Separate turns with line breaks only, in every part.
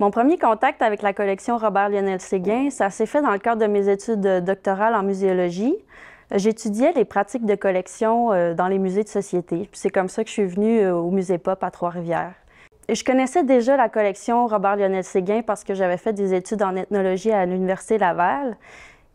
Mon premier contact avec la collection Robert-Lionel Séguin, ça s'est fait dans le cadre de mes études doctorales en muséologie. J'étudiais les pratiques de collection euh, dans les musées de société. C'est comme ça que je suis venue euh, au musée Pop à Trois-Rivières. Je connaissais déjà la collection Robert-Lionel Séguin parce que j'avais fait des études en ethnologie à l'Université Laval,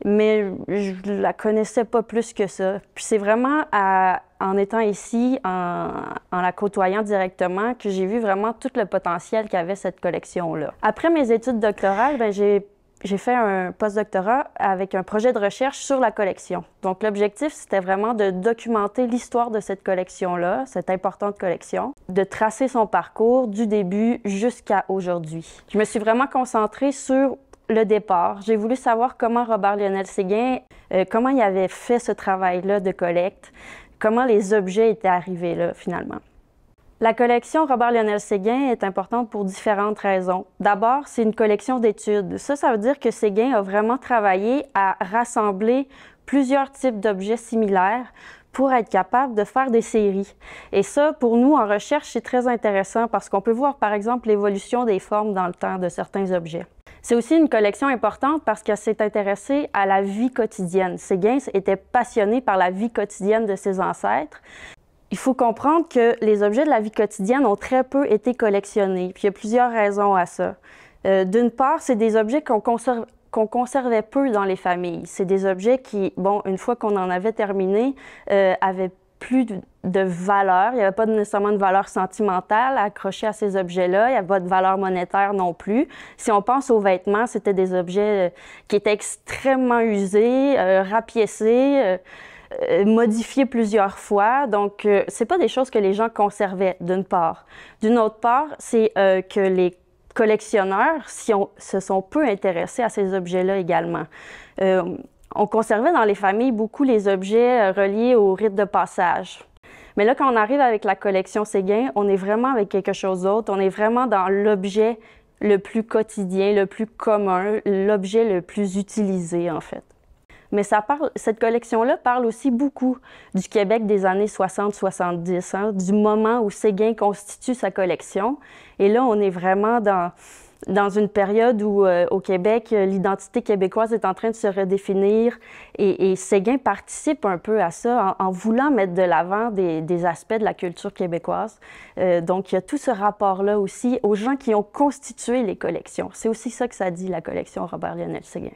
mais je la connaissais pas plus que ça. Puis c'est vraiment à en étant ici, en, la côtoyant directement, que j'ai vu vraiment tout le potentiel qu'avait cette collection-là. Après mes études doctorales, ben, j'ai fait un postdoctorat avec un projet de recherche sur la collection. Donc, l'objectif, c'était vraiment de documenter l'histoire de cette collection-là, cette importante collection, de tracer son parcours du début jusqu'à aujourd'hui. Je me suis vraiment concentrée sur le départ. J'ai voulu savoir comment Robert Lionel Séguin, euh, comment il avait fait ce travail-là de collecte, comment les objets étaient arrivés là, finalement. La collection Robert-Lionel Séguin est importante pour différentes raisons. D'abord, c'est une collection d'études. Ça, ça veut dire que Séguin a vraiment travaillé à rassembler plusieurs types d'objets similaires pour être capable de faire des séries. Et ça, pour nous, en recherche, c'est très intéressant parce qu'on peut voir, par exemple, l'évolution des formes dans le temps de certains objets. C'est aussi une collection importante parce qu'elle s'est intéressée à la vie quotidienne. Séguin était passionné par la vie quotidienne de ses ancêtres. Il faut comprendre que les objets de la vie quotidienne ont très peu été collectionnés. il y a plusieurs raisons à ça. Euh, d'une part, c'est des objets qu'on conservait peu dans les familles. C'est des objets qui, bon, une fois qu'on en avait terminé, euh, avaient plus de, valeur. Il n'y avait pas nécessairement de valeur sentimentale accrochée à ces objets-là. Il n'y avait pas de valeur monétaire non plus. Si on pense aux vêtements, c'était des objets euh, qui étaient extrêmement usés, euh, rapiécés. Euh, plusieurs fois. Donc, c'est pas des choses que les gens conservaient, d'une part. D'une autre part, c'est que les collectionneurs si on, se sont peu intéressés à ces objets-là également on conservait dans les familles beaucoup les objets euh, reliés au rite de passage. Mais là, quand on arrive avec la collection Séguin, on est vraiment avec quelque chose d'autre. On est vraiment dans l'objet le plus quotidien, le plus commun, l'objet le plus utilisé, en fait. Mais ça parle, cette collection-là parle aussi beaucoup du Québec des années 60-70, hein, du moment où Séguin constitue sa collection. Et là, on est vraiment dans dans une période où, euh, au Québec, euh, l'identité québécoise est en train de se redéfinir. Et, et Séguin participe un peu à ça en, voulant mettre de l'avant des, aspects de la culture québécoise. Euh, donc, il y a tout ce rapport-là aussi aux gens qui ont constitué les collections. C'est aussi ça que ça dit, la collection Robert-Lionel Séguin.